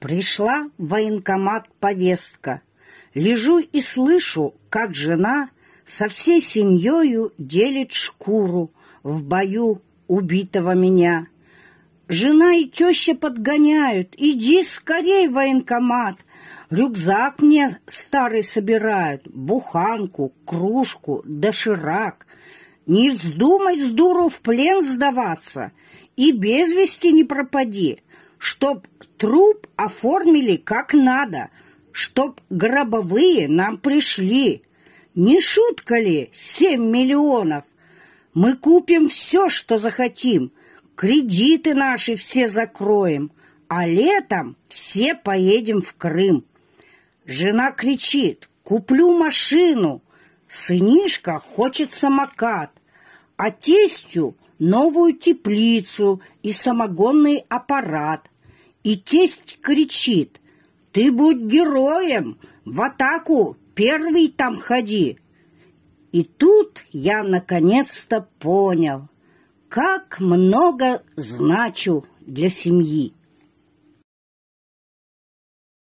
Пришла в военкомат повестка. Лежу и слышу, как жена со всей семьёю делит шкуру в бою убитого меня. Жена и теща подгоняют. Иди скорей в военкомат. Рюкзак мне старый собирают, буханку, кружку, доширак. Не вздумай с дуру в плен сдаваться и без вести не пропади чтоб труп оформили как надо, чтоб гробовые нам пришли. Не шутка ли семь миллионов? Мы купим все, что захотим, кредиты наши все закроем, а летом все поедем в Крым. Жена кричит, куплю машину, сынишка хочет самокат, а тестю – новую теплицу и самогонный аппарат. И тесть кричит, «Ты будь героем! В атаку! Первый там ходи!» И тут я наконец-то понял, как много значу для семьи.